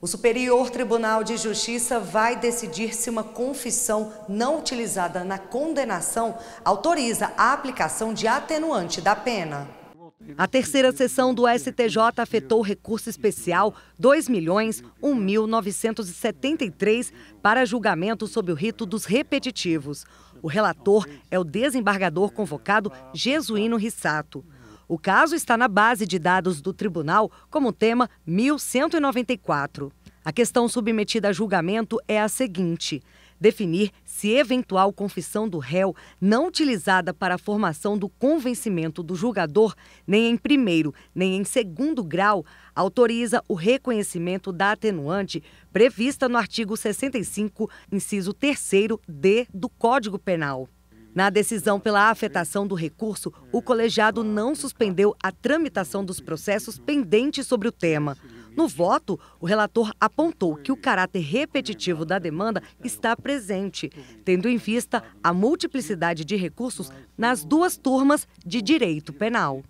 O Superior Tribunal de Justiça vai decidir se uma confissão não utilizada na condenação autoriza a aplicação de atenuante da pena. A terceira sessão do STJ afetou recurso especial 2.1973 para julgamento sob o rito dos repetitivos. O relator é o desembargador convocado Jesuíno Rissato. O caso está na base de dados do tribunal como tema 1194. A questão submetida a julgamento é a seguinte: definir se eventual confissão do réu não utilizada para a formação do convencimento do julgador, nem em primeiro nem em segundo grau, autoriza o reconhecimento da atenuante prevista no artigo 65, inciso 3 D do Código Penal. Na decisão pela afetação do recurso, o colegiado não suspendeu a tramitação dos processos pendentes sobre o tema. No voto, o relator apontou que o caráter repetitivo da demanda está presente, tendo em vista a multiplicidade de recursos nas duas turmas de direito penal.